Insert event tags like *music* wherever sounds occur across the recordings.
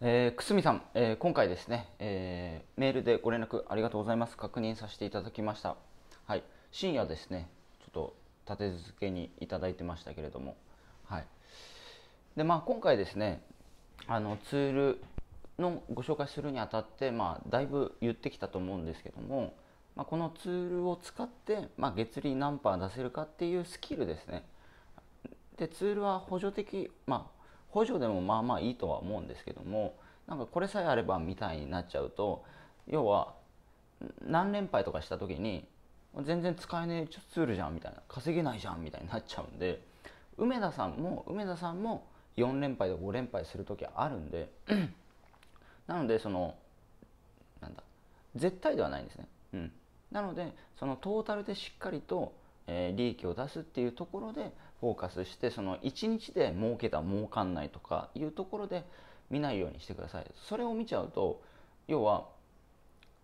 えー、くすみさん、えー、今回ですね、えー、メールでご連絡ありがとうございます確認させていただきましたはい深夜ですねちょっと立て続けにいただいてましたけれどもはいでまあ今回ですねあのツールのご紹介するにあたって、まあ、だいぶ言ってきたと思うんですけども、まあ、このツールを使って、まあ、月利何パー出せるかっていうスキルですねでツールは補助的、まあ、補助でもまあまあいいとは思うんですけどもなんかこれさえあればみたいになっちゃうと要は何連敗とかした時に全然使えねえツールじゃんみたいな稼げないじゃんみたいになっちゃうんで梅田さんも梅田さんも4連敗と5連敗する時あるんで *clears throat* なのでそのなんだ絶対ではないんですね。うん、なのでそのトータルでしっかりとえ利益を出すっていうところでフォーカスしてその1日で儲けた儲かんないとかいうところで見ないようにしてくださいそれを見ちゃうと要は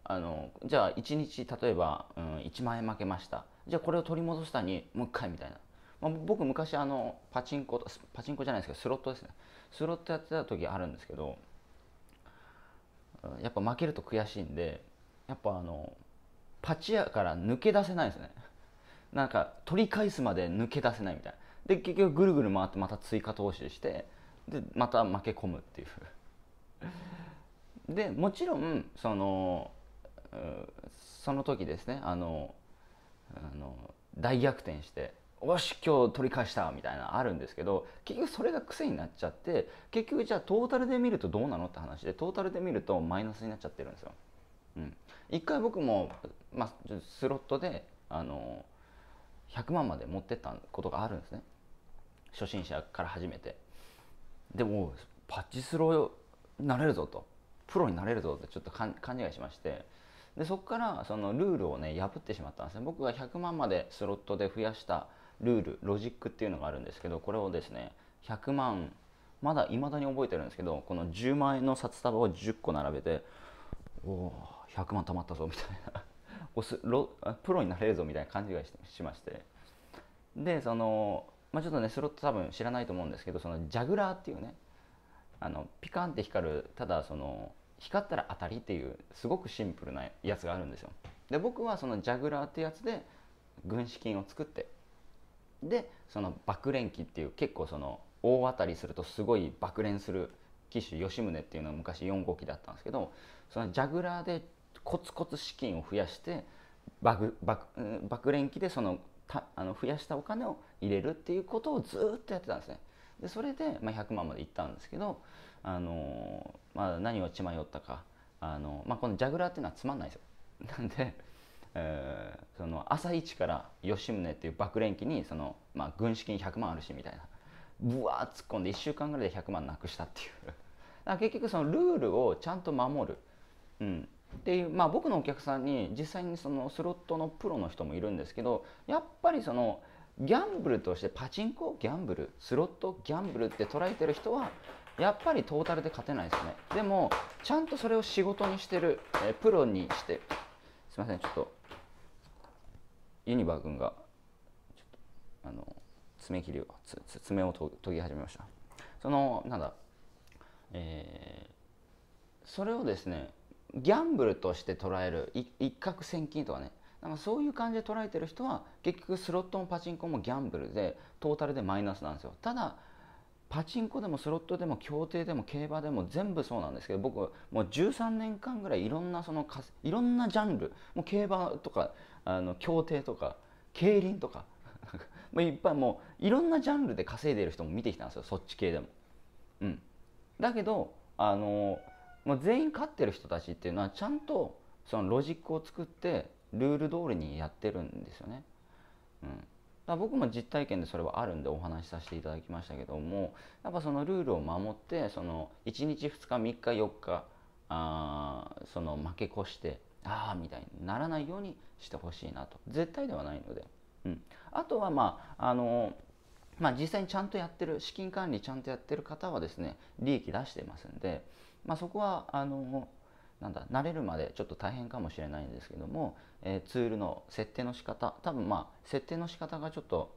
あのじゃあ1日例えば、うん、1万円負けましたじゃあこれを取り戻すためにもう1回みたいな、まあ、僕昔あのパチンコパチンコじゃないですけどスロットですねスロットやってた時あるんですけどやっぱ負けると悔しいんでやっぱあのパチ屋から抜け出せないですねなんか取り返すまで抜け出せないみたいなで結局ぐるぐる回ってまた追加投資してでまた負け込むっていうでもちろんそのその時ですねあのあの大逆転して「よし今日取り返した」みたいなあるんですけど結局それが癖になっちゃって結局じゃあトータルで見るとどうなのって話でトータルで見るとマイナスになっちゃってるんですよ。うん、一回僕も、まあ、スロットであの100万まで持ってったことがあるんですね初心者から始めてでもパッチスロになれるぞとプロになれるぞってちょっと勘違いしましてでそこからそのルールをね破ってしまったんですね僕が100万までスロットで増やしたルールロジックっていうのがあるんですけどこれをですね100万まだいまだに覚えてるんですけどこの10万円の札束を10個並べておお100万貯まったぞみたいなおすロプロになれるぞみたいな感じがしましてでその、まあ、ちょっとねスロット多分知らないと思うんですけどそのジャグラーっていうねあのピカンって光るただその光ったら当たりっていうすごくシンプルなやつがあるんですよで僕はそのジャグラーってやつで軍資金を作ってでその爆連機っていう結構その大当たりするとすごい爆ク連する機種吉宗っていうのは昔4号機だったんですけどそのジャグラーでコツコツ資金を増やして爆爆連機でそのたあの増やしたお金を入れるっていうことをずっとやってたんですね。でそれで、まあ、100万までいったんですけど、あのー、まあ、何を血迷ったか、あのー、まあ、このジャグラーっていうのはつまんないですよ。*laughs* なんで、えー、その朝一から吉宗っていう爆連機にその、まあ、軍資金100万あるしみたいなぶわー突っ込んで1週間ぐらいで100万なくしたっていうだから結局そのルールをちゃんと守る、うん、っていうまあ僕のお客さんに実際にそのスロットのプロの人もいるんですけどやっぱりそのギャンブルとしてパチンコギャンブルスロットギャンブルって捉えてる人はやっぱりトータルで勝てないですねでもちゃんとそれを仕事にしてる、えプロにしてすいませんちょっとユニバー君があの爪切りを爪を研ぎ始めましたそのなんだえー、それをですねギャンブルとして捉える一攫千金とかねんかそういう感じで捉えてる人は結局スロットもパチンコもギャンブルでトータルでマイナスなんですよただパチンコでもスロットでも競艇でも競馬でも全部そうなんですけど僕もう13年間ぐらいいろんなそのいろんなジャンルもう競馬とかあの競艇とか競輪とか *laughs* もういっぱいもういろんなジャンルで稼いでる人も見てきたんですよそっち系でも。うん、だけどあのーもう全員勝ってる人たちっていうのはちゃんとそのロジックを作ってルール通りにやってるんですよね。うん、だ僕も実体験でそれはあるんでお話しさせていただきましたけどもやっぱそのルールを守ってその1日2日3日4日あその負け越してああみたいにならないようにしてほしいなと絶対ではないので、うん、あとはまああのまあ、実際にちゃんとやってる資金管理ちゃんとやってる方はですね利益出してますんでまあ、そこはあのなんだ慣れるまでちょっと大変かもしれないんですけども、えー、ツールの設定の仕方多分まあ設定の仕方がちょっと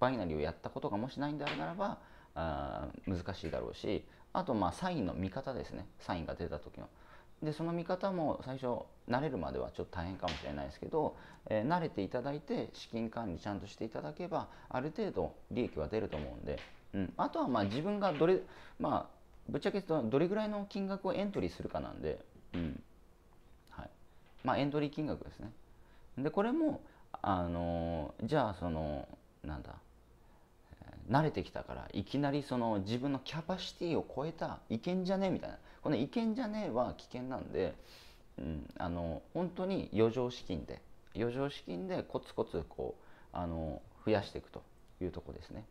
バイナリーをやったことがもしないんであるならばあ難しいだろうしあとまあサインの見方ですねサインが出た時の。でその見方も最初慣れるまではちょっと大変かもしれないですけど、えー、慣れていただいて資金管理ちゃんとしていただけばある程度利益は出ると思うんで、うん、あとはまあ自分がどれまあぶっちゃけどれぐらいの金額をエントリーするかなんで、うんはいまあ、エントリー金額ですね。でこれも、あのじゃあそのなんだ慣れてきたからいきなりその自分のキャパシティを超えたいけんじゃねえみたいなこのいけんじゃねえは危険なんで、うん、あの本当に余剰資金で余剰資金でコツコツこうあの増やしていくというとこですね。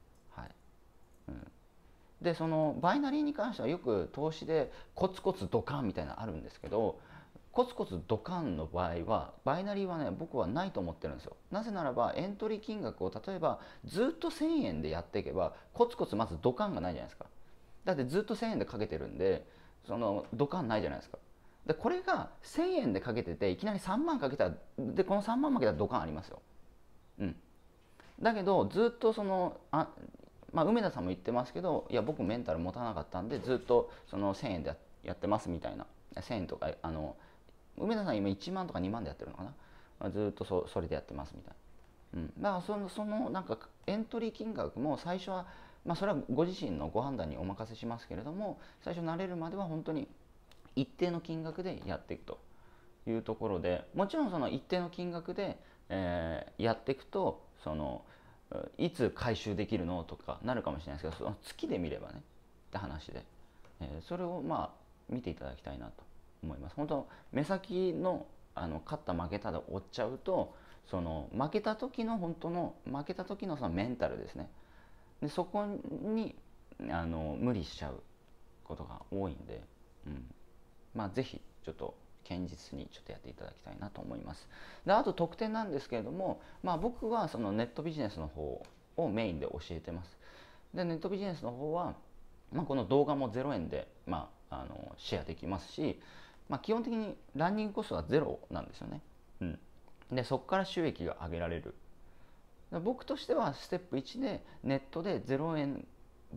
でそのバイナリーに関してはよく投資でコツコツドカンみたいなのあるんですけどコツコツドカンの場合はバイナリーはね僕はないと思ってるんですよなぜならばエントリー金額を例えばずっと1000円でやっていけばコツコツまずドカンがないじゃないですかだってずっと1000円でかけてるんでそのドカンないじゃないですかでこれが1000円でかけてていきなり3万かけたらでこの3万負けたらドカンありますようんだけどずっとそのあまあ、梅田さんも言ってますけどいや僕メンタル持たなかったんでずっとその1,000円でやってますみたいな1,000円とかあの梅田さん今1万とか2万でやってるのかなずっとそそれでやってますみたいな、うん、だからそのそのなんかエントリー金額も最初は、まあ、それはご自身のご判断にお任せしますけれども最初慣れるまでは本当に一定の金額でやっていくというところでもちろんその一定の金額で、えー、やっていくとその、いつ回収できるのとかなるかもしれないですけどその月で見ればねって話で、えー、それをまあ見ていただきたいなと思います本当目先のあの勝った負けたで追っちゃうとその負けた時の本当の負けた時のそのメンタルですねでそこにあの無理しちゃうことが多いんで、うん、まあ是非ちょっと堅実にちょっとやっていただきたいなと思います。であと特典なんですけれども、まあ、僕はそのネットビジネスの方をメインで教えてます。でネットビジネスの方は、まあ、この動画も0円で、まあ、あのシェアできますし、まあ、基本的にランニングコストはゼロなんですよね。うん、でそこから収益が上げられる。僕としてはステップ1でネットで0円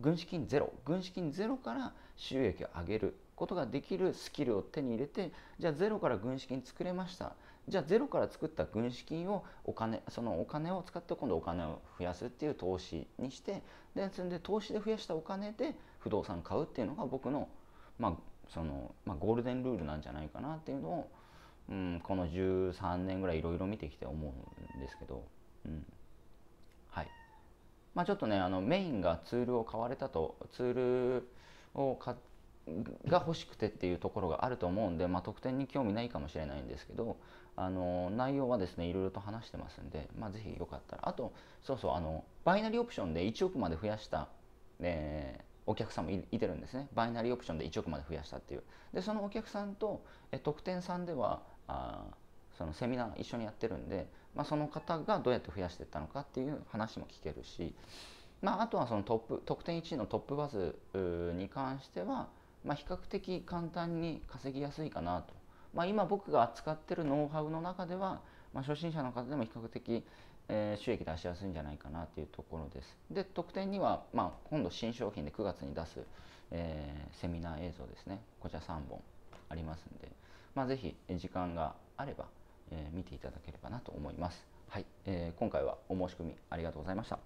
軍資金ゼロ軍資金ゼロから収益を上げることができるスキルを手に入れてじゃあゼロから軍資金作れましたじゃあゼロから作った軍資金をお金そのお金を使って今度お金を増やすっていう投資にしてでそれで投資で増やしたお金で不動産買うっていうのが僕の,、まあそのまあ、ゴールデンルールなんじゃないかなっていうのを、うん、この13年ぐらいいろいろ見てきて思うんですけど、うん、はい。まあ、ちょっとねあのメインがツールを買われたとツールを買ってが欲しくてっていうところがあると思うんで、まあ、得点に興味ないかもしれないんですけどあの内容はですねいろいろと話してますんで、まあ、ぜひよかったらあとそうそうあのバイナリーオプションで1億まで増やした、えー、お客さんもいてるんですねバイナリーオプションで1億まで増やしたっていうでそのお客さんとえ特典さんではあそのセミナー一緒にやってるんで、まあ、その方がどうやって増やしていったのかっていう話も聞けるし、まあ、あとはそのトップ得点1位のトップバズに関してはまあ、比較的簡単に稼ぎやすいかなと、まあ、今僕が扱ってるノウハウの中では、まあ、初心者の方でも比較的、えー、収益出しやすいんじゃないかなというところですで特典には、まあ、今度新商品で9月に出す、えー、セミナー映像ですねこちら3本ありますんで、まあ、是非時間があれば、えー、見ていただければなと思いますはい、え今回はお申し込みありがとうございました